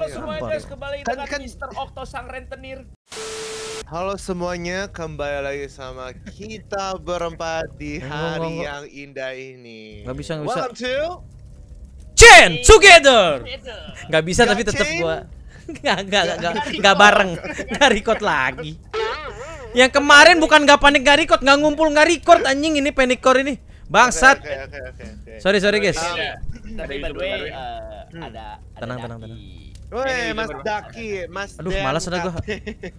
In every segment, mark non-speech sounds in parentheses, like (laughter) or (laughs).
Halo iya. semuanya, kembali kan, dengan kan. Mister Okto Sang Rentenir. Halo semuanya, kembali lagi sama kita berempat di hari yang indah ini. Gak bisa, gak bisa. Welcome to Chain Together. Gak bisa tapi tetap gua. Gak, gak, gak, gak, gak bareng. Gak record lagi. Yang kemarin bukan gak panik gak record, gak ngumpul gak record anjing ini panic core ini. Bangsat. Okay, okay, okay, okay, Sorry sorry guys. Iya. tapi by the way eh, hmm. ada, ada tenang tenang tenang. Woi, Mas Daki, Mas Aduh, Dan malas udah gua.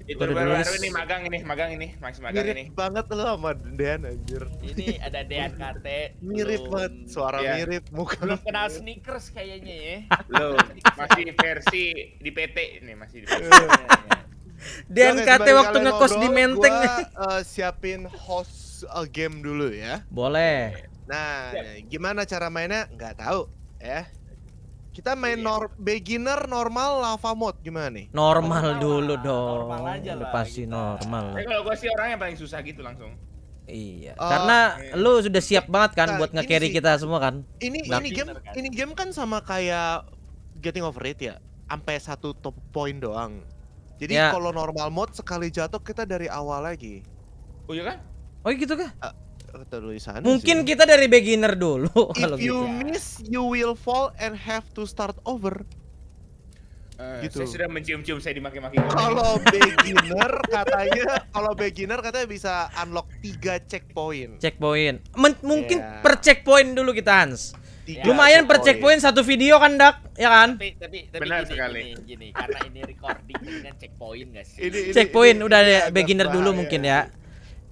itu baru, baru ini magang ini, magang ini, Mas magang mirip ini. Mirip banget lu sama Den. anjir. Ini ada Dean KT. mirip belum... banget, suara ya. mirip, muka belum kenal sneakers kayaknya ya. Lo masih versi di PT ini, masih di PT. Iya, iya. Dean KT waktu ngekos di Menteng. Gua, uh, siapin host a eh, game dulu ya. Boleh. Nah, gimana cara mainnya? Nggak tahu, ya. Kita main iya. nor beginner normal lava mode gimana nih? Normal, normal dulu lah. dong. Normal aja lah. Pasti kita. normal. Eh kalau gue sih orangnya paling susah gitu langsung. Iya. Uh, Karena eh. lu sudah siap banget kan nah, buat nge-carry kita semua kan? Ini ini game kan? ini game kan sama kayak Getting Over It ya. Sampai satu top point doang. Jadi ya. kalau normal mode sekali jatuh kita dari awal lagi. Oh iya kan? Oh iya gitu kah? Uh, tulisannya Mungkin sih. kita dari beginner dulu (laughs) If you gitu. miss, you will fall and have to start over Uh, gitu. Saya sudah mencium-cium saya dimaki-maki. Kalau beginner katanya, kalau beginner katanya bisa unlock 3 checkpoint. Checkpoint. M mungkin yeah. per checkpoint dulu kita Hans. Tiga Lumayan checkpoint. per checkpoint satu video kan Dak, ya kan? Tapi tapi, tapi Benar gini, sekali. Gini, gini, karena ini recording kan checkpoint gak sih? Ini, ini, checkpoint ini, udah ini, beginner dulu ya. mungkin ya.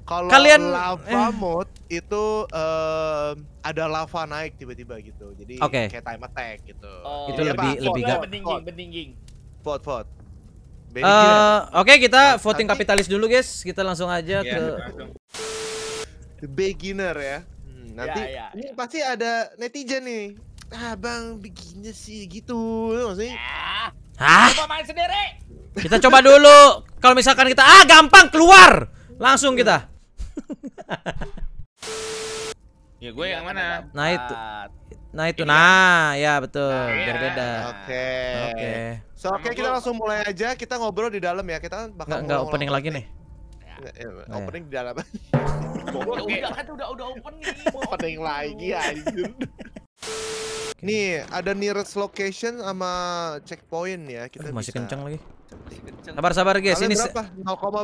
Kalau kalian lava eh. mode itu uh, ada lava naik tiba-tiba gitu. Jadi okay. kayak time attack gitu. Oh. Itu iya, lebih apa? lebih gak beninging, beninging. Vote vote. Uh, Oke, okay, kita nah, voting nanti. kapitalis dulu, guys. Kita langsung aja yeah, ke langsung. beginner ya. Hmm, iya, nanti yeah, yeah, yeah. pasti ada netizen nih. Ah, Bang, beginner sih gitu. masih. Ah. Hah? Coba main sendiri. Kita coba dulu. Kalau misalkan kita ah gampang keluar, langsung iya. kita. (laughs) ya gue yang mana? Nah itu. Nah itu. Kan? nah, ya betul. Nah, iya. Berbeda. Oke. Oke. So oke kita langsung mulai aja. Kita ngobrol di dalam ya. Kita kan bakal nggak opening lagi nih. Ya, opening di dalam. udah kan udah udah (laughs) opening. opening lagi anjir. Nih, ada nearest location sama checkpoint ya. Kita Aduh, masih bisa... kencang lagi. Masih kencang. Sabar sabar guys, kalian ini berapa?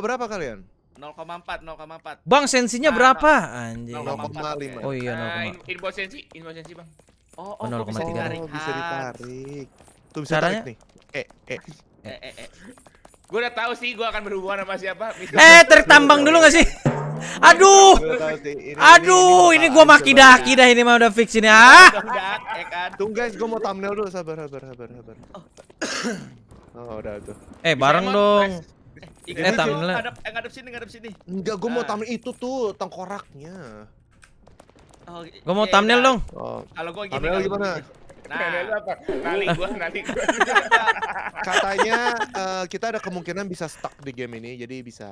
0, berapa kalian? 0,4 0,4 Bang sensinya nah, berapa? Nah. Anjir 0,5 Oh iya 0,5 nah, Inbox sensi Inbox sensi bang Oh, oh, oh 0,3 oh, bisa ditarik Tuh bisa Caranya? tarik nih Eh eh Eh eh eh Gue udah tahu sih gue akan berhubungan sama siapa Eh tarik tambang dulu gak sih? (laughs) Aduh. Aduh, ini, ini, gua maki daki dah ini mah udah fix ini ah. Ya kan? Tunggu guys, gue mau thumbnail dulu sabar sabar sabar sabar. Oh, oh udah tuh. Eh, bareng dong. Ingat eh, iya, thumbnail. Iya. ada eh, ngadep sini, ngadep sini. Enggak, gua mau ah. thumbnail itu tuh, tengkoraknya. Oh, gua mau iya, thumbnail dong. Oh. Kalau gua gini. Thumbnail gimana? Nah, Nali gua, (laughs) nali gua. Katanya eh, kita ada kemungkinan bisa stuck di game ini, jadi bisa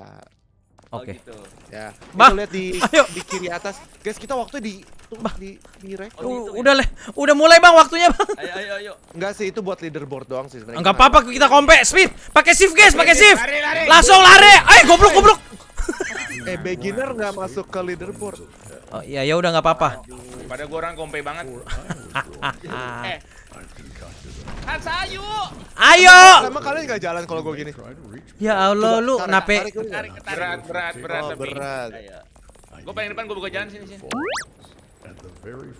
Oke. Gitu. Ya. Bah, lihat di ayo. di kiri atas. Guys, kita waktu di bah di di Oh, gitu, ya? udah ya? udah mulai Bang waktunya, Bang. Ayo ayo ayo. Enggak sih, itu buat leaderboard doang sih sebenarnya. Enggak apa-apa kita kompe speed. Pakai shift, guys, pakai shift. Langsung lari. Ayo eh, goblok goblok. (laughs) eh, beginner nggak masuk ke leaderboard. Oh iya ya udah nggak apa-apa. Pada gua orang kompe banget. (laughs) eh, Hansa Ayo. Emang kalian nggak jalan kalau gue gini? Ya Allah lu nape? Berat berat berat oh, berat. berat. Gue pengen depan gue buka jalan sini sini.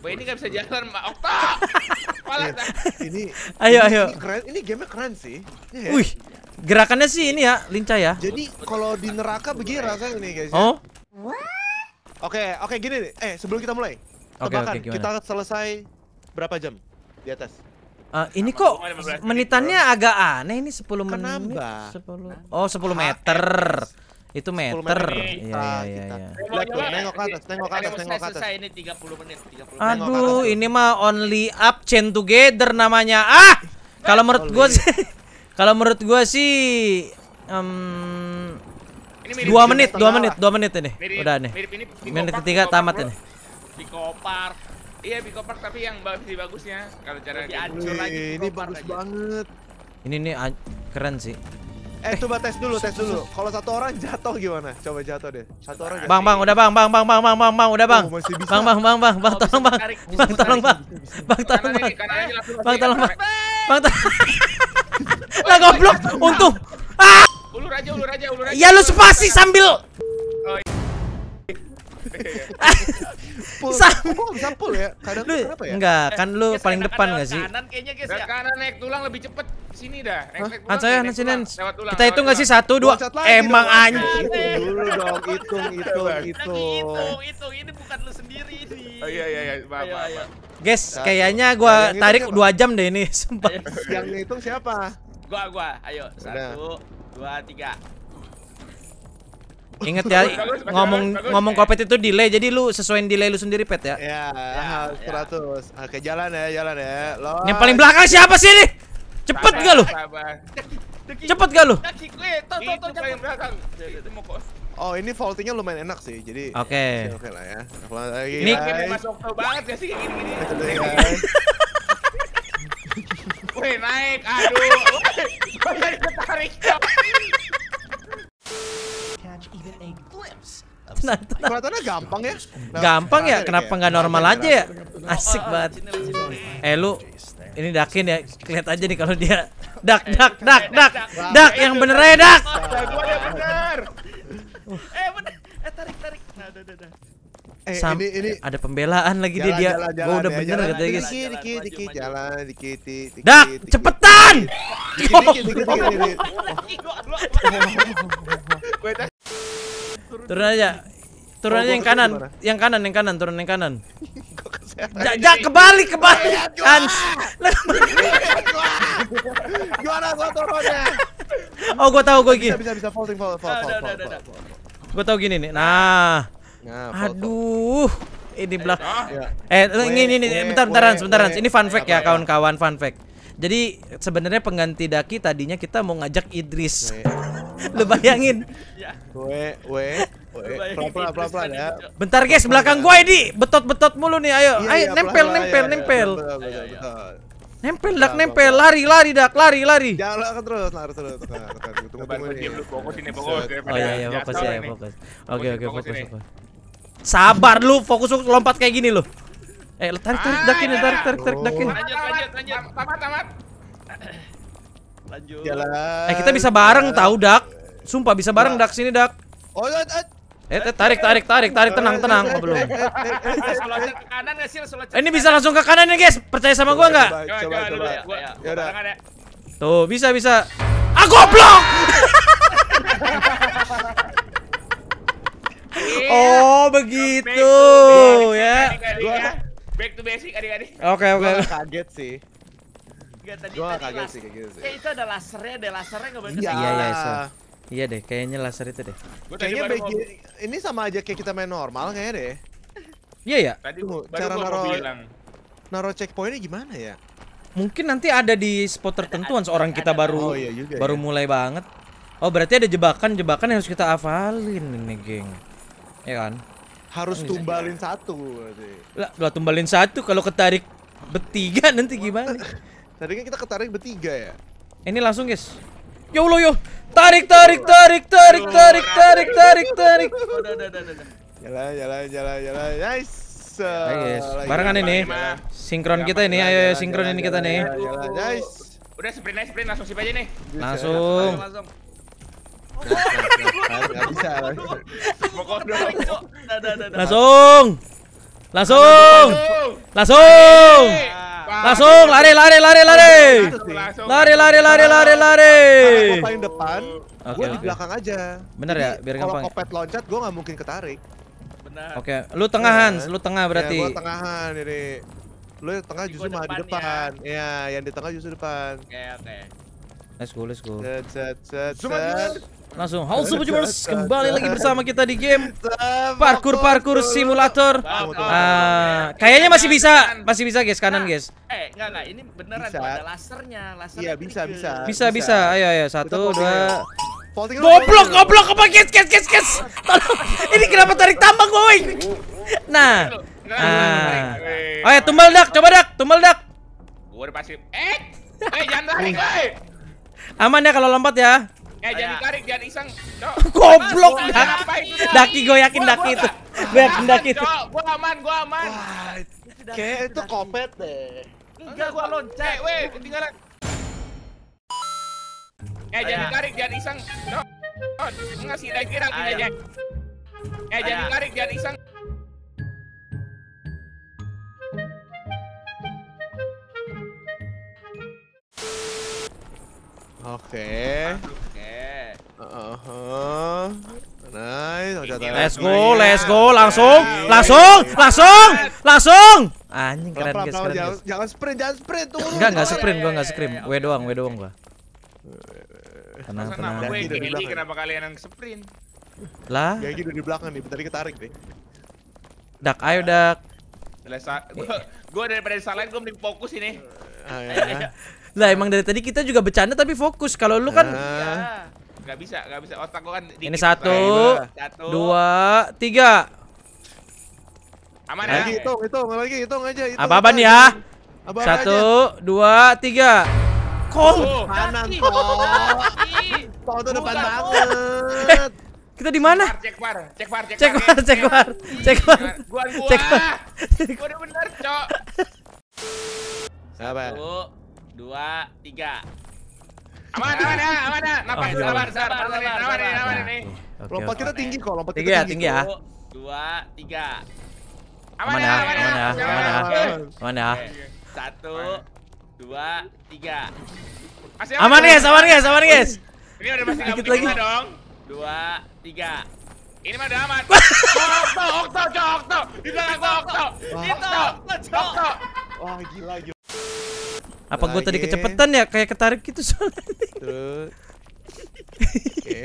Gue ini gak bisa jalan, Mbak Okta. (laughs) Malah iya, ini Ayo ayo. Ini keren, ini game keren sih. Iya, ya? Wih. Gerakannya sih ini ya, lincah ya. Jadi kalau di neraka begini rasanya nih guys. Ya. Oh. Oke, oke gini nih. Eh, sebelum kita mulai. Oke, okay, okay, kita selesai berapa jam di atas? Uh, ini kok menitannya meter. agak aneh ini 10 menit. Kenapa? 10. Oh, 10 meter. Itu meter. Iya, iya, ah, iya. iya. Tengok ke atas, tengok ke atas, tengok ke atas. Selesai ini 30 menit, 30 menit. Aduh, ini mah only up chain together namanya. Ah! Kalau menurut gua sih (laughs) Kalau menurut gua sih um, dua menit, dua menit, dua menit ini. Udah nih. Menit ketiga tamat ini. Dikopar. Iya Biko Park tapi yang bagus di bagusnya kalau cara di hancur lagi. Ini bagus aja. banget. Ini nih keren sih. Eh, coba tes dulu, tes dulu. Kalau satu orang jatuh gimana? Coba jatuh deh. Satu orang. Jatuh. Bang, bang, udah bang, bang, bang, bang, bang, bang, bang, udah bang. Oh, bang, bang, bang, bang, bang, tolong bang. Bang, tolong bang. Bang, tolong bang. Bang, tolong bang. Bang, lah goblok, untung. Ah! Ulur aja, ulur aja, ulur aja. Ya lu spasi sambil Pul. Kok bisa pul ya? Kadang lu, kenapa ya? Enggak, eh, kan lu eh, paling depan enggak sih? Kanan kayaknya guys ya. Kanan naik tulang lebih cepet sini dah. Naik, naik tulang. Ancaya, naik sini. Kita hitung enggak sih? Satu, dua. Emang anjing. Dulu dong, hitung, hitung, hitung. Hitung, ini bukan lu sendiri ini. Oh iya iya iya, maaf, maaf. Guys, kayaknya gua nah, tarik 2 jam deh ini, sumpah. Yang ngitung siapa? Gua, gua. Ayo, satu, dua, tiga. Ingat ya ngomong ngomong kopet itu delay jadi lu sesuaiin delay lu sendiri pet ya. Iya, ya, 100. Ya. Oke, jalan ya, jalan ya. Lo. Yang paling belakang siapa sih ini? Cepet gak lu? Cepet gak lu? Oh ini vaultingnya lumayan enak sih, jadi oke oke lah ya. nih lagi. Ini masuk banget gak ya sih kayak gini-gini? Woi, ya, (laughs) naik, aduh, (laughs) ketarik. Nah, Kelihatannya gampang ya. Nah, gampang ya, kenapa nggak normal nah, aja ya? Asik banget. Eh lu, ini dakin ya, lihat aja nih kalau dia eh, dak dak dak dak dak yang bener ya dak. Eh Sam, ini, ini ada pembelaan lagi jalan, dia dia gua udah ya, bener katanya guys. Dikit dikit dikit jalan dikit dikit. Dak, cepetan. dikit, dikit, dikit. Turun aja. Turun aja oh, yang kanan. Yang kanan, yang kanan, turun yang kanan. (laughs) Ja, ja, kebalik, kebalik. Ya, Ans. (laughs) Ya, gimana gua turunnya? Oh, gua tahu gua gini. Bisa bisa folding fold fold fold. Gua tahu gini nih. Nah. nah. nah Aduh. Ini belak. Eh, nah. eh ini ini bentar bentar sebentar. bentar Ini fun fact ya, ya. kawan-kawan, fun fact. Jadi sebenarnya pengganti Daki tadinya kita mau ngajak Idris. (laughs) Lu bayangin. Ya. Gue, pelan-pelan ya. Bentar guys, belakang gue ini betot-betot mulu nih. Ayo, iya, ayo iya, nempel, nempel, iya, nempel. Nempel dak nempel lari lari dak lari lari. Jalan terus lari terus. Oh ya iya fokus ya fokus. Oke oke fokus fokus. Sabar lu fokus lompat kayak gini lu. Eh, tarik, tarik ah, dakinya, tarik, tarik, tarik Lanjut, lanjut, lanjut. Tamat, tamat. Lanjut. Jalan. Eh, kita bisa bareng tahu, Dak. Sumpah bisa bareng, Dak. Sini, Dak. Oh, iya, iya. Eh, eh, tarik, tarik, tarik, tarik, tenang, tenang, oh, belum. eh, Ini bisa langsung ke kanan ya guys. Percaya sama gua enggak? Coba, coba. coba. Ya. Tuh, bisa, bisa. Ah, goblok. (laughs) Iya. oh, begitu ya. Back to basic adik-adik. Oke, oke. Kaget sih. Enggak tadi gua tadi kaget sih kayak gitu sih. Kayak itu ada lasernya, ada lasernya enggak bener? Iya, iya, iya. So. Iya deh, kayaknya laser itu deh. Gua kayaknya BG, ini sama aja kayak kita main normal kayaknya deh. Iya ya. Tadi Tunggu, cara naro naro checkpointnya gimana ya? Mungkin nanti ada di spot tertentu seorang kita ada, baru oh, iya juga, baru iya. mulai banget. Oh berarti ada jebakan-jebakan yang harus kita hafalin ini geng. Ya kan? harus iya. tumbalin satu lah kalau tumbalin satu kalau ketarik bertiga (laughs) nanti gimana tadi kan kita ketarik bertiga ya ini langsung guys ya Allah yo ya. tarik tarik tarik tarik tarik tarik tarik tarik jalan jalan jalan jalan nice Hai ya, guys, barengan ini. Sinkron kita ini, ayo sinkron ini kita nih. Udah sprint sprint langsung sip aja nih. Langsung. Langsung. Langsung. Langsung. Langsung lari lari lari lari. Lari lari lari lari lari. paling depan, gue di belakang aja. Bener ya, biar gampang. Kalau kopet loncat, gue nggak mungkin ketarik. Benar. Oke, lu tengahan, iya. lu tengah berarti. Ya, gua tengahan ini. Lu yang tengah justru malah di depan. Ya. yang di tengah justru depan. Oke, oke. Let's go, let's go. Set, set, set, set. Langsung halo Super Jumpers kembali lagi bersama kita di game parkur parkur simulator. Ah, kayaknya masih bisa, masih bisa guys kanan nah, guys. Eh, enggak lah, ini beneran bisa. ada lasernya, laser. Iya, bisa, bisa. Bisa, bisa. Ayo, ayo. Satu, dua. Goblok, goblok apa guys, guys, guys, guys. Ini kenapa tarik tambang gue? Nah. Ah. Ayo tumbal dak, coba dak, tumbal dak. Gue udah Eh, eh jangan tarik, eh. Aman ya kalau lompat ya. Eh oh, jangan ya. ditarik, jangan iseng. (laughs) Goblok dak. Daki gue yakin (laughs) daki itu. Gue yakin daki itu. Gue aman, gue aman. Kayak itu kopet deh. Enggak gue loncat. Eh, weh, ketinggalan. Eh oh, jangan ya. ditarik, jangan iseng. Enggak sih, kira daki aja. Eh jangan ditarik, jangan iseng. Oke. Oke. Uh-huh. Nice, Let's go, let's go, langsung, langsung, langsung, langsung. Anjing keren guys, keren guys. Jangan sprint, jangan sprint tuh. Enggak, enggak sprint, gua enggak sprint. W doang, W doang gua. Tenang, tenang. Kenapa gue gini, kenapa kalian yang sprint? Lah. Ya gitu di belakang nih, tadi ketarik deh. Dak, ayo dak. Selesai. Gue daripada salah gue mending fokus ini. Ayo. Ah, iya. (laughs) Lah emang dari tadi kita juga bercanda tapi fokus. Kalau lu kan ah. iya. Gak bisa, gak bisa. Otak gua kan Ini satu, satu, dua, tiga. Aman lagi, ya? Lagi, hitung, hitung, lagi, hitung aja. Hitung, Apa-apaan ya? satu, dua, tiga. Kol. Oh, Kanan, kong Kol tuh depan banget. Eh, kita di mana? Cek par, cek par, cek par, cek par, cek par, cek par. Gua gua. Gua bener, Cok. Sabar dua, tiga. Aman, aman, ya, aman, ya. Napas, oh, iya, iya. sabar, sabar, sabar, sabar, sabar, sabar, sabar, Lompat kita tinggi kok, lompat tinggi kita ya, tinggi. ya, tinggi ya. Dua, tiga. Ya, ya, aman, ya, aman, ya, aman, ya, aman, ya. ya. Satu, dua, tiga. Aman, guys, aman, guys, aman, guys. Ini udah pasti nggak lagi dong. Dua, tiga. Ini mah damat. aman. Okto, Okto, Okto, Itu belakang Okto. Itu Okto, Okto. Wah, gila, gila. Apa gue tadi kecepetan ya kayak ketarik gitu soalnya. Oke.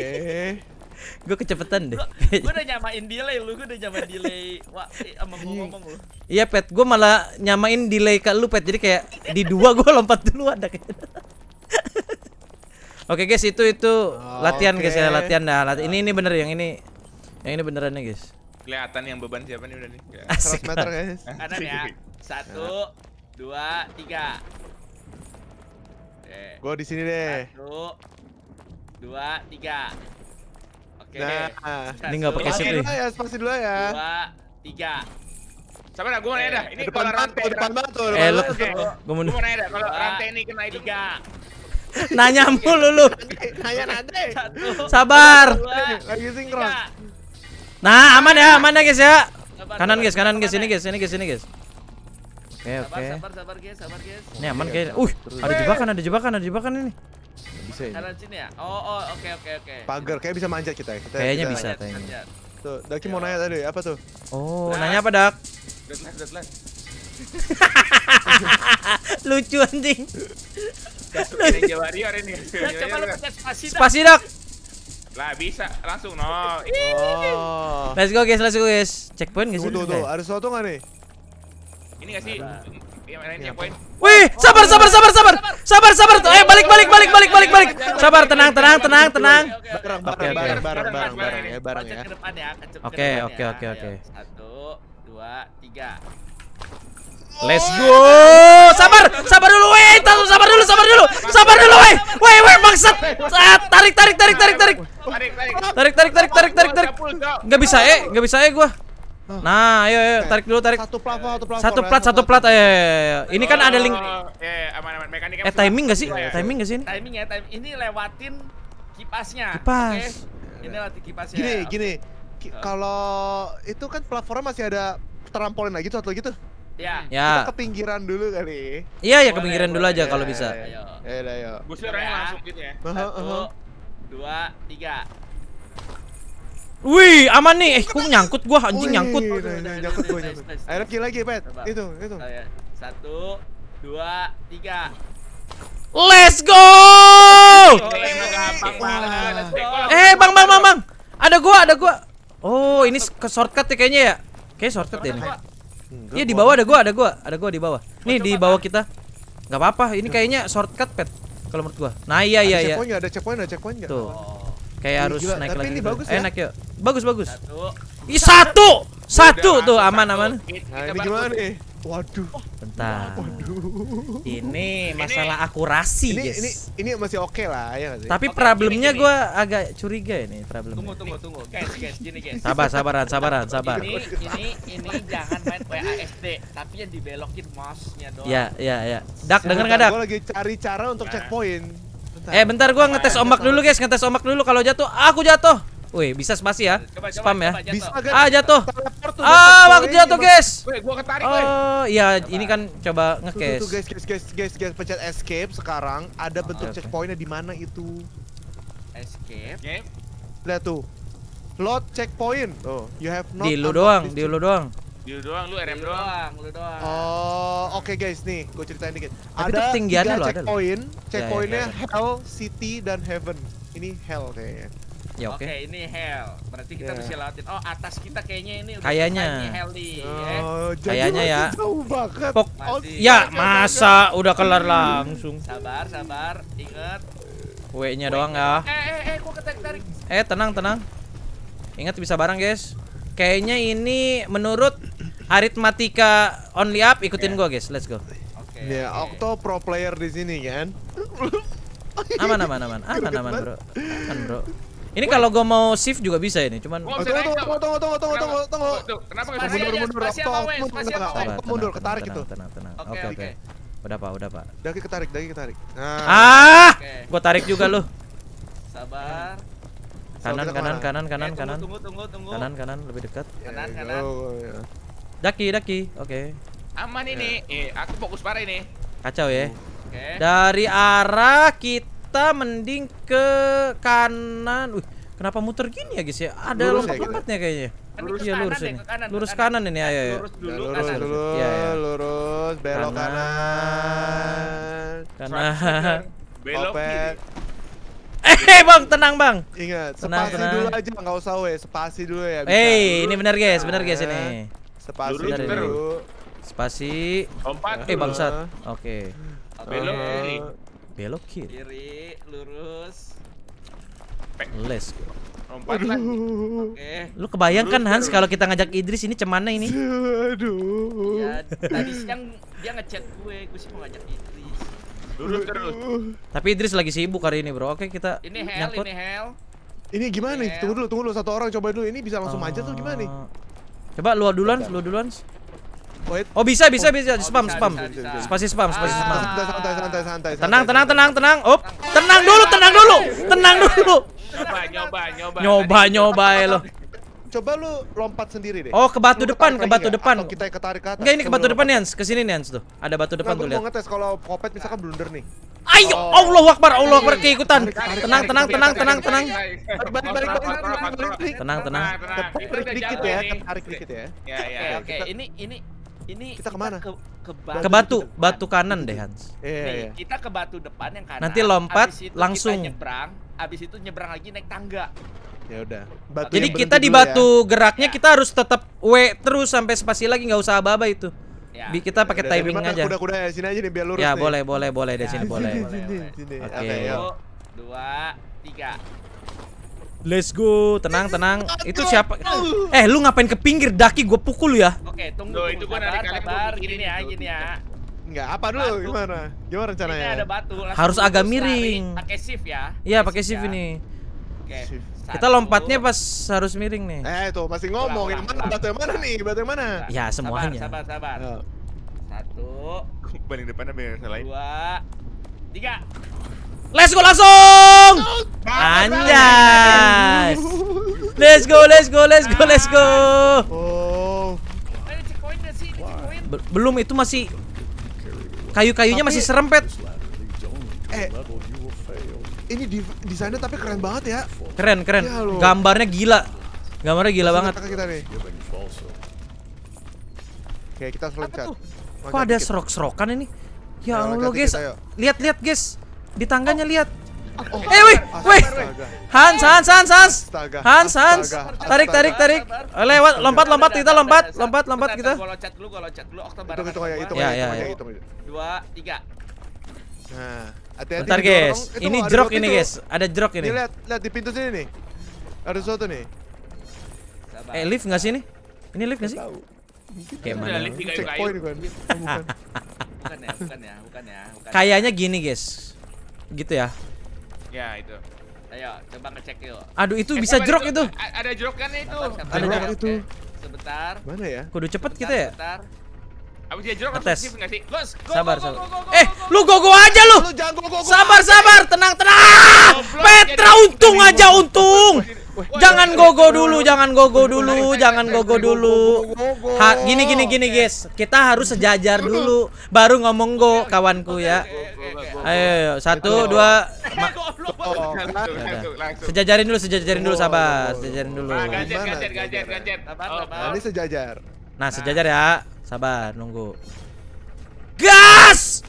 gue kecepetan deh. Gue udah nyamain delay lu, gue udah nyamain delay wah eh, sama ngomong lu. Iya, Pet, gue malah nyamain delay ke lu, Pet. Jadi kayak di dua gue lompat dulu ada kayak. (laughs) Oke guys, itu itu oh, latihan okay. guys ya, latihan dah. Lati ini ini bener yang ini. Yang ini beneran ya, guys. Kelihatan yang beban siapa nih udah nih. Asik meter guys. Kanan ya. Satu, dua, tiga. Oke. Eh. Gue di sini deh. Satu, dua, tiga. Oke. Nah, Satu, ini nggak pakai sip Dulu Ya, spasi dulu ya. Dua, tiga. Sama dah, gue mau nanya dah. Ini depan banget depan banget tuh. Eh, lu, gue mau nanya dah. Kalau rantai ini kena itu tiga. (laughs) Nanya mulu lu. Nanya nanti. Sabar. Lagi sinkron. Nah, aman ya, aman ya guys ya. Kanan guys, kanan guys, ini guys, ini guys, ini guys. Oke, okay, oke. Okay. Sabar, sabar, guys, sabar, guys. Ini aman, guys. Uh, ada jebakan, ada jebakan, ada jebakan ini. Bisa ini. Jalan sini ya? Oh, oke, oh, oke, okay, oke, Okay, okay. Pagar kayak bisa manjat kita ya. Kita Kayaknya bisa kayaknya. Tuh, Daki mau nanya tadi, apa tuh? Oh, nah. nanya apa, Dak? Deadline, deadline. (laughs) Lucu anjing. Lucu. warrior ini. (laughs) Coba lu iya, iya, iya. pencet spasi. Spasi, Dak. Lah bisa langsung no. Oh. Let's go guys, let's go guys. Checkpoint guys. Tuh tuh, tuh. ada sesuatu enggak nih? ini gak sih? Iya, Wih, sabar sabar sabar sabar. Sabar sabar. Eh iya, balik balik balik balik balik balik. Iya, sabar tenang tenang tenang tenang. Barang barang barang barang barang barang ya barang ya. Ya, ya. Oke oke oke oke. Satu, dua, tiga. Let's oh, go. Ya, sabar, sabar dulu, weh. sabar dulu, sabar dulu. Sabar dulu, weh. Weh, weh, maksud. Ah, tarik, tarik, tarik, tarik, tarik. Tarik, tarik, tarik, tarik, tarik, tarik, tarik. Enggak bisa, eh. Enggak bisa, eh gua. Nah, ayo, ayo tarik dulu, tarik. Satu plat, satu plat. Satu plat, satu plat. Eh, Ini kan ada link. Eh, aman, aman. eh, timing gak sih? Iya, timing gak sih ini? Timing ya, timing. Ini lewatin kipasnya. Kipas. Ini lewatin kipasnya. Gini, gini. Kalau itu kan platformnya masih ada terampolin lagi tuh atau gitu? Ya. ya. Kita ke pinggiran dulu kali. Iya, ya ke pinggiran dulu aja kalau bisa. Ayo. Ya ayo, ayo. Gue ya. langsung gitu ya. Satu, dua, tiga. Wih, aman nih. Eh, kok nyangkut gua anjing nyangkut. Ayo lagi lagi, Pet. Itu, itu. Satu, dua, tiga. Let's go! Eh, Bang, Bang, Bang, Bang. Ada gua, ada gua. Oh, ini ke shortcut ya kayaknya ya. Oke shortcut ya ini. Iya, di bawah ada gua, ada gua, ada gua di bawah. Nih di bawah kita. Gak apa-apa, ini kayaknya shortcut, Pet. Kalau menurut gua. Nah, iya iya iya. Ada checkpoint, ada checkpoint, ada checkpoint Tuh. Oh. Kayak harus gila, naik lagi. Ini gitu. bagus eh, ya. naik yuk. Bagus bagus. Satu. Ih, satu. Satu Udah, tuh aman satu. aman. Nah, ini gimana nih? Waduh. Oh. Bentar. Waduh. Ini masalah akurasi, ini, guys. Ini ini masih oke okay lah ya sih? Tapi okay, problemnya gue agak curiga ini problemnya, Tunggu tunggu tunggu. Guys, guys, gini guys. Sabar sabaran sabaran sabar. Ini ini ini jangan main WASD, tapi yang dibelokin mouse-nya doang. Iya, iya, ya. Dak denger enggak Dak? Gue lagi cari cara untuk nah. checkpoint bentar. Eh bentar gua ngetes ombak dulu guys, ngetes ombak dulu kalau jatuh. Ah, aku jatuh. Wih, bisa spasi ya. Coba, spam coba, ya. Coba, bisa ah, jatuh. Ah, waktu jatuh, guys. woi gua ketarik, Oh, iya, ini kan coba ngekes. Tuh, guys, guys, guys, guys, guys, pencet escape sekarang ada bentuk checkpointnya di mana itu. Escape. Lihat tuh. Load checkpoint. Oh, you have not Di lu doang, di lu doang. Dia doang, lu RM doang. doang. Lu doang. Oh, oke okay guys nih, gue ceritain dikit. Tapi ada tiga checkpoint, checkpointnya ya, ya, ya. Hell, City, dan Heaven. Ini Hell kayaknya. Ya, oke, okay. okay, ini hell. Berarti kita yeah. bisa lewatin. Oh, atas kita kayaknya ini kayaknya hell nih. Ya. Oh, ya. Kayaknya ya. Jauh banget. Pok masih. ya, masa udah kelar langsung. Sabar, sabar. Ingat. Kuenya doang ya. Eh, eh, eh, gua ketarik-tarik. Eh, tenang, tenang. Ingat bisa bareng, guys. Kayaknya ini menurut aritmatika only up ikutin yeah. gua guys. Let's go. Okay, ya, yeah, okay. Octo pro player di sini kan. aman aman aman. Aman aman, Bro. Aman, Bro. Ini kalau gua mau shift juga bisa ini, cuman oh, tunggu, tunggu, tunggu, tunggu, tunggu, tunggu, tunggu, tunggu. Kenapa nggak mundur, mundur, ya? mundur, ya? ya? mundur, mundur, ketarik itu. Tenang, tenang, oke, oke. Udah pak, udah pak. Daki ketarik, daki ketarik. Nah. Ah, Gua tarik juga lu Sabar. Kanan kanan eh, kanan kanan kanan. Tunggu tunggu Kanan kanan lebih dekat. Kanan iya, kanan. Iya, oh, iya. Daki daki. Oke. Aman ini. Eh, aku fokus parah ini. Kacau ya. Dari arah kita mending ke kanan. Wih, kenapa muter gini ya guys ya? Ada lompat-lompatnya ya, kayaknya. Lurus, kanan lurus ini. Kanan, lurus kanan, ini, kan ayo. Lurus dulu, lurus, kanan. Lurus, ya. lurus, belok kanan. Kanan. kanan. Belok kiri. (laughs) Eh bang, tenang bang. Ingat, tenang, sepasi tenang. dulu aja, nggak usah we, sepasi dulu ya. Eh, ini benar guys, benar guys ini. Eh, sepasi dulu. Bener, dulu. Spasi. Lompat. Eh bangsat. Oke. Okay. Belok kiri. Uh-huh. Belok kiri. Kiri, lurus. Les. Lompat lagi. Oke. Lu kebayang kan Hans kalau kita ngajak Idris ini cemana ini? Aduh. Ya, tadi siang dia ngechat gue, gue sih mau ngajak Idris. Lurus terus. Tapi Idris lagi sibuk hari ini, Bro. Oke, kita Ini hell, nyakut. ini hell. Ini gimana nih? Tunggu dulu, tunggu dulu satu orang coba dulu. Ini bisa langsung uh, aja tuh gimana nih? Eh, coba lu duluan, lu duluan. Oh bisa bisa bisa oh, spam bisa, spam. Bisa, bisa. Spasi spam, spasi ah. spam. Ah. Santai santai santai santai. Tenang tenang tenang tenang. Op. Tenang dulu, tenang dulu. Tenang dulu. Tenang dulu. Tenang dulu. Nyoba nyoba nyoba. Nyoba nyoba lo coba lu lompat sendiri deh. Oh, ke batu lu depan, ke batu depan. Atau kita ketarik ke atas. Enggak, ini ke batu depan, Nians. Ke sini, Nians tuh. Ada batu depan Nggak, tuh, lihat. mau ngetes kalau Popet misalkan blunder nih. Ayo, oh. Allah Akbar, Allah Akbar keikutan. Tenang, tenang, tenang, tenang, tenang. Balik, balik, balik, Tenang, tenang. Ketarik ya, dikit ya, ketarik dikit ya. Iya, iya. oke. Ini ini ini kita kemana? Ke, ke batu, ke batu, depan. batu kanan deh Hans. yeah. Nih, iya. Kita ke batu depan yang kanan. Nanti lompat abis itu langsung. Kita nyebrang, abis itu nyebrang lagi naik tangga. Ya udah. Batu Jadi kita di ya. batu ya. geraknya ya. kita harus tetap W terus sampai spasi lagi nggak usah aba itu. Ya. Kita pakai ya, timing aja. Kuda-kuda ya, sini aja nih biar lurus. Ya nih. boleh boleh boleh di ya. sini boleh. Oke. Dua tiga. Let's go, tenang tenang. Itu siapa? Eh, lu ngapain ke pinggir daki? Gue pukul ya. Oke, tunggu. Loh, itu gue narik lebar. Gini ya, gini ya. Enggak, apa dulu batu. gimana? Gimana rencananya? Ini ada batu. Harus agak miring. Pakai shift ya. Iya, pakai shift, ya. ini. Oke. Satu. Kita lompatnya pas harus miring nih. Eh itu masih ngomong. Yang mana batu yang mana nih? Batu yang mana? Ya semuanya. Sabar, sabar, sabar. Oh. Satu. Paling (laughs) depannya biar selain. Dua. Tiga. Let's go langsung. Oh, Anjay. (laughs) Let's go, let's go, let's go, let's go. Ah. Oh. oh belum itu masih kayu-kayunya masih serempet. Eh, ini desainnya tapi keren banget ya. Keren, keren. Ya, Gambarnya gila. Gambarnya gila Masih banget. Kita nih. Oke, kita loncat. Kok ada serok-serokan ini? Ya Allah, guys. Lihat-lihat, guys. Di tangganya oh. lihat. Oh. Eh, wih, wih. Hans, Hans, Hans, Hans. Astaga. Hans, Hans. Tarik, tarik, tarik. Eh, lewat, lompat, lompat kita lompat, lompat, lompat kita. Gua loncat dulu, gua loncat dulu. ya, itu ya. Hitung 2 ya, 3. Ya. Nah. Hati-hati. Bentar guys, ini jerok ini guys, ada jerok ini. ini lihat, lihat di pintu sini nih. Ada sesuatu nih. Sabar. Eh lift nggak sih ini? Ini lift nggak sih? Kayak mana? Bukan. bukan. ya, bukan ya, bukan ya. Bukan. Ya. Kayaknya gini guys, gitu ya. Ya itu. Ayo, coba ngecek yuk. Aduh, itu eh, bisa jerok itu. itu. Ada jerok kan itu? Sabar, sabar, ada jerok itu. Sebentar. Mana ya? Kudu cepet sebentar, kita gitu ya. Sebentar. Abis dia jerok harus sih? sabar, Eh, lu go go eh, aja lu. sabar, sabar, tenang, tenang. Ah, Petra untung aja untung. Jangan gogo dulu, jangan gogo dulu, jangan gogo dulu. Ha, gini gini gini guys, kita harus sejajar dulu, baru ngomong go kawanku ya. Ayo, satu, dua. Sejajarin dulu, sejajarin dulu, oh, sabar, sejajarin dulu. Gajet, gajet, gajet, gajet. Ini sejajar. Nah, nah. sejajar ya. Sabar, nunggu. Gas!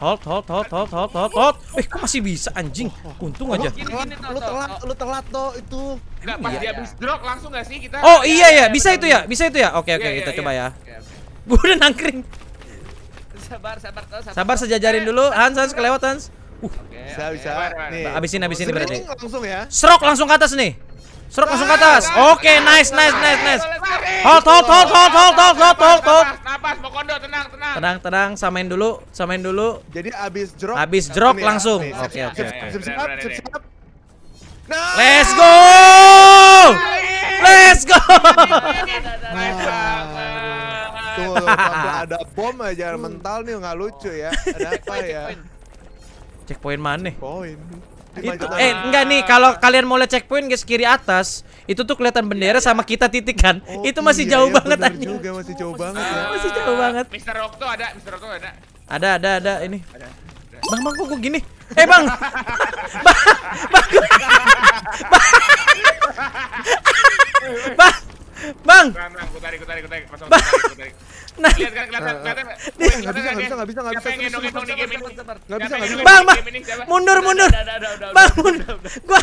Hold, hold, hold, hold, hold, hold, hold. Eh, kok masih bisa anjing? Untung aja. Gini, gini, toh, lu telat, lu telat toh itu. Enggak pas iya, dia iya. habis iya. drop langsung enggak sih kita? Oh iya ya, bisa iya, itu ya, bisa itu ya. Oke oke, iya, kita coba ya. Gue udah nangkring. Sabar, sabar, sabar. Sabar sejajarin dulu. Hans, Hans kelewat Hans. Uh. Bisa, bisa. Nih. Abisin, abisin berarti. Langsung ya. Serok langsung ke atas nih. Serok langsung ke atas. Oke, okay, nice, nice, nice, nice. Hold, hold, hold, hold, hold, hold, hold, hold, hold. Napas, Bokondo, tenang, tenang. Tenang, tenang, samain dulu, samain dulu. Jadi abis drop. Abis drop langsung. Oke, oke, oke. Let's go! Let's go! Tuh, ada bom aja mental nih nggak lucu ya. Ada apa ya? Checkpoint mana? Checkpoint. Itu. Eh, ah. enggak nih, kalau kalian mau lihat checkpoint guys kiri atas, itu tuh kelihatan bendera iya, iya. sama kita titik kan. Oh, itu masih iya, jauh iya, banget anjing. Juga masih jauh banget ya. Masih jauh banget. Mister Rokto ada, Mister Rokto ada. Ada, ada, ada ini. Ada. Bang, bang, kok gini? Eh, bang. (laughs) bang, bang. (laughs) Bang. Eh, Bang. Bang, bang, Nah. Bang, Mundur, mundur. Bang, mundur. Gua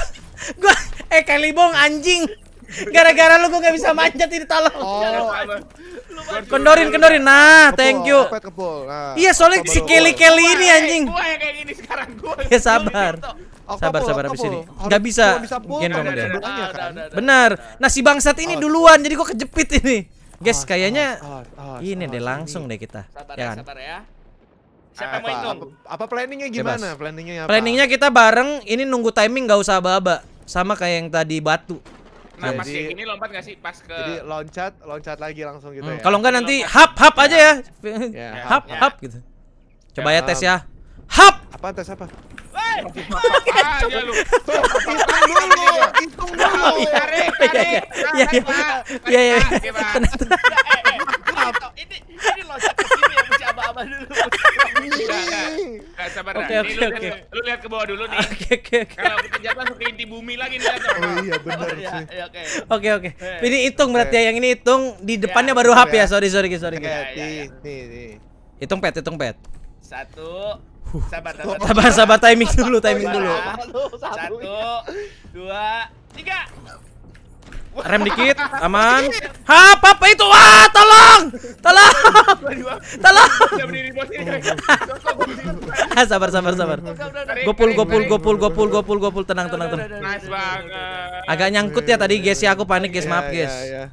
gua eh kali bong anjing. Gara-gara lu gua gak bisa manjat ini tolong. Oh. Kendorin, kendorin. Nah, thank you. Nah, iya, soalnya si Kelly Kelly ini anjing. Gua kayak gini sekarang gua. Ya sabar sabar, sabar habis ini. nggak bisa. Gendong dia. Iya, kan? Benar. Nah, si bangsat ini duluan jadi gua kejepit ini. Guys, kayaknya ini deh langsung deh kita. Ya, ya kan? Ya. apa, Apa, apa planningnya gimana? Bebas. Planningnya apa? Planningnya kita bareng, ini nunggu timing gak usah aba-aba. Sama kayak yang tadi batu. Nah, pas jadi, ini lompat gak sih pas ke Jadi loncat, loncat lagi langsung gitu hmm. ya. Kalau enggak nanti hap hap aja ya. ya hap ya. hap gitu. Coba ya, ya tes ya. Hap. Apa tes apa? lu. Hitung dulu, Iya, iya. Iya, iya. Ini ini Oke, oke, Lu lihat ke bawah dulu nih. Oke, oke, oke. Kalau bumi lagi nih. Oh iya, benar sih. Oke, oke. Ini hitung berarti ya. Yang ini hitung di depannya baru HP ya. Sorry, sorry, sorry. Nih, Hitung pet, hitung pet. Satu, Sabar, sabar, sabar, sabar, timing dulu, timing dulu. Satu, dua, tiga. Rem dikit, aman. Ha, apa itu? Wah, tolong, tolong, tolong. (laughs) sabar, sabar, sabar. Gopul, gopul, gopul, gopul, gopul, gopul, tenang, tenang, tenang. Agak nyangkut ya tadi, guys. Ya, aku panik, guys. Maaf, ya, ya, guys. Ya.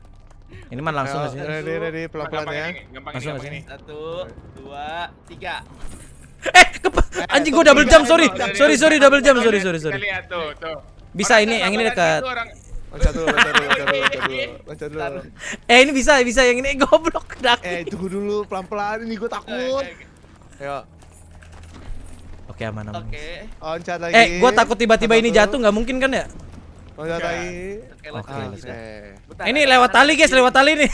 Ini mah langsung Ready, ready, pelan-pelan ya. Langsung ini, Satu, dua, tiga. Eh, anjing gua double jump, sorry. Sorry, sorry double jump, sorry, sorry, sorry. Bisa ini, yang ini dekat. Eh, ini bisa, bisa yang ini (laughs) goblok dak. Eh, tunggu dulu pelan-pelan ini gua takut. Ayo. Oke, aman aman. Oke. Loncat lagi. Eh, gua takut tiba-tiba ini jatuh, nggak mungkin kan ya? Loncat lagi. Oke, Ini lewat tali, guys, lewat tali nih.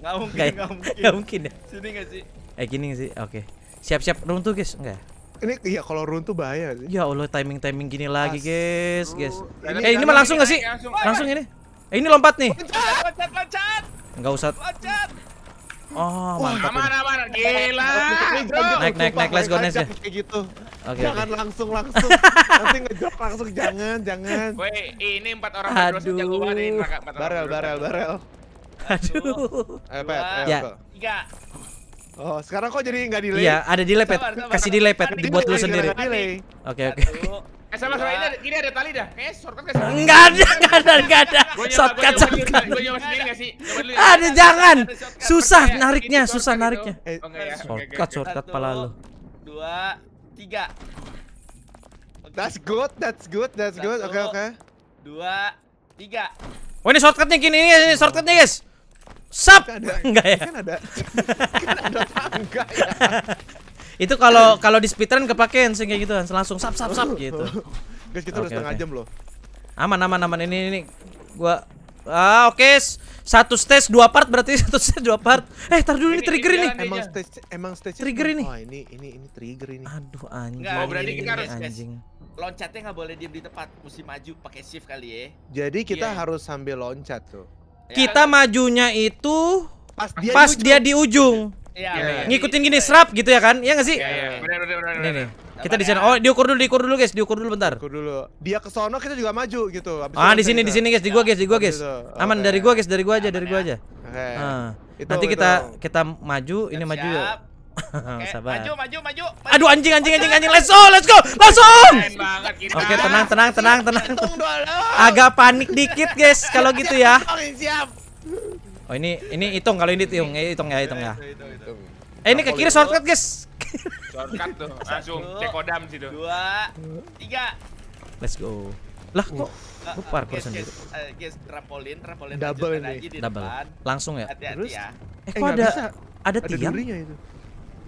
Nggak mungkin, nggak mungkin. mungkin ya. Sini nggak sih? Eh, gini sih? Oke. Siap-siap runtuh guys, enggak? Ya? Ini iya kalau runtuh bahaya sih. Ya Allah timing-timing gini lagi guys, guys. Ini, eh ini mah langsung nggak sih? Langsung. langsung ini. Eh ini lompat nih. Loncat, loncat, Enggak usah. Loncat. Oh, mantap. mana mana Gila. Naik, naik, naik. Let's go, next ya Kayak gitu. Okay, jangan okay. langsung langsung. (laughs) Nanti ngejok langsung jangan, jangan. Woi, ini empat orang terus jago banget ini. Barel, barel, barel. Aduh. Ayo pet. Ya. Tiga. Oh, sekarang kok jadi nggak delay? Iya, ada delay, Pet. Kasih delay, Pet. Dibuat lu sendiri. Oke, oke. Eh, sama sama ini, ini ada tali dah. Kayaknya shortcut gak Enggak ada, enggak ada, enggak ada. Shortcut, shortcut. Gua nyoba sendiri enggak sih? Ya. Ada, jangan. Susah ya. nariknya, susah gitu. nariknya. Ya. Shortcut, shortcut pala lu. Dua, tiga. That's good, that's good, that's good. Oke, oke. Dua, tiga. Oh, ini shortcutnya gini, ini shortcutnya guys. Sap. Kan ada, enggak ya? Kan ada. kan ada tangga ya. (laughs) itu kalau kalau di speedrun kepake yang kayak gitu kan. langsung sap sap sap gitu. Guys, kita okay, udah setengah jam loh. Aman aman aman ini ini gua Ah oke satu stage dua part berarti (laughs) satu stage dua part. Eh tar dulu ini, trigger ini. Emang stage emang stage trigger ini. Oh ini ini ini trigger ini. Aduh anjing. Enggak berani kita harus anjing. Loncatnya nggak boleh diam di tempat, mesti maju pakai shift kali ya. Jadi kita iya. harus sambil loncat tuh. Ya. kita majunya itu pas dia pas di dia di ujung. Iya, ya, ya, ya. Ngikutin gini iya. serap gitu ya kan? Iya nggak sih? Iya, iya. Benar Ini Kita di sana. Ya. Oh, diukur dulu, diukur dulu guys, diukur dulu bentar. Diukur dulu. Dia ke sono kita juga maju gitu. Habis ah, di sini di sini guys, di gua guys, di gua oh, guys. Gitu. Aman dari gua guys, dari gua aja, dari gua aja. Oke. Okay. Ah. nanti kita kita maju, ini maju ya. Oke, Sabar. Maju, maju, maju, maju. Aduh anjing anjing anjing anjing. Let's go, let's go. Langsung. Oke, tenang tenang tenang tenang. Agak panik dikit, guys, kalau gitu ya. Oh, ini ini hitung kalau ini hitung, eh, hitung ya, hitung ya. Eh, ini ke kiri shortcut, guys. Shortcut tuh. Langsung cek kodam situ. Dua, tiga. Let's go. Lah kok uh, gue uh, parkur sendiri. Guys, eh, guys, trampolin, trampolin double nih. Double. Langsung ya. Terus? Ya. Eh, eh, kok ada ada tiang? Ada durinya itu.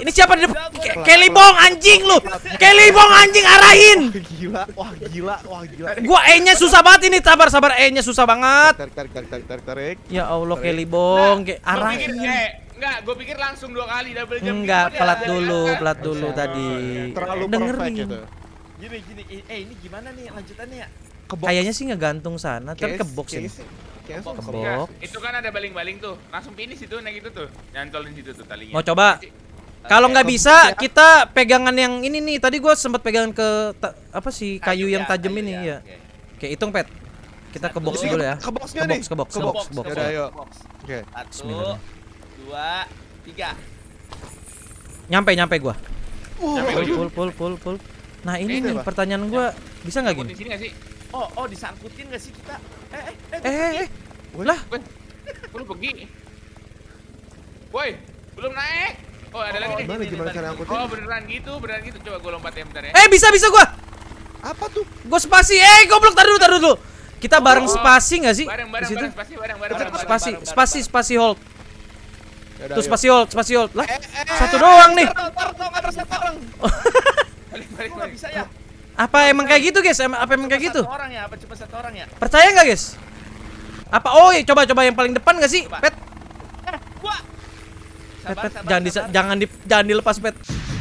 Ini siapa di depan? Kelly Bong anjing lu. Kelly Bong anjing arahin. Wah, gila, wah gila, wah gila. Gua E-nya susah banget ini, sabar sabar E-nya susah banget. Tarik tarik tarik tarik tarik. Ya Allah Kelly Bong, nah, arahin. Eh, enggak, gua pikir langsung dua kali double jump. Ya. Enggak, pelat dulu, pelat dulu tadi. Terlalu dengerin. Gitu. Gini gini, eh ini gimana nih lanjutannya ya? Kayaknya sih ngegantung sana, tapi ke box ini. Ke box. Itu kan ada baling-baling tuh. Langsung finish itu naik itu tuh. Nyantolin situ tuh talinya. Mau coba? Kalau nggak bisa, ya. kita pegangan yang ini nih. Tadi gue sempat pegangan ke apa sih kayu, kayu yang tajam ini ya. ya. Oke, okay. hitung pet. Kita Satu, ke box dulu ya. Ke box ke box, ke box, ke box, ke box. ayo. Oke. Satu, dua, tiga. Nyampe, nyampe gue. Pul, pul, pul, pul, Nah ini nih pertanyaan gue, bisa nggak gini? sini nggak sih? Oh, oh disangkutin nggak sih kita? Eh, eh, eh, eh, eh. Lah, belum pergi. Woi, belum naik. Oh, ada oh, lagi nih. Gimana, gimana cara angkutin? Oh, beneran gitu, beneran gitu. Coba gue lompat ya bentar ya. Eh, bisa bisa gua. Apa tuh? Gua spasi. Eh, goblok, taruh dulu, taruh dulu. Kita oh, bareng oh. spasi nggak sih? Bareng, bareng, bareng, spasi, bareng, bareng, bareng, spasi, bareng, spasi, spasi hold. Yaudah, spasi hold, spasi hold. Lah, eh, eh, eh, satu doang nih. Taruh, taruh, taruh, taruh. (laughs) Balik, balik, balik. bisa ya? Apa emang kayak gitu, guys? Apa emang kayak gitu? Satu orang ya, apa cuma satu orang ya? Percaya nggak, guys? Apa? Oh, ya, coba coba yang paling depan nggak sih? Pet, pet, jangan di, jangan di, jangan dilepas pet.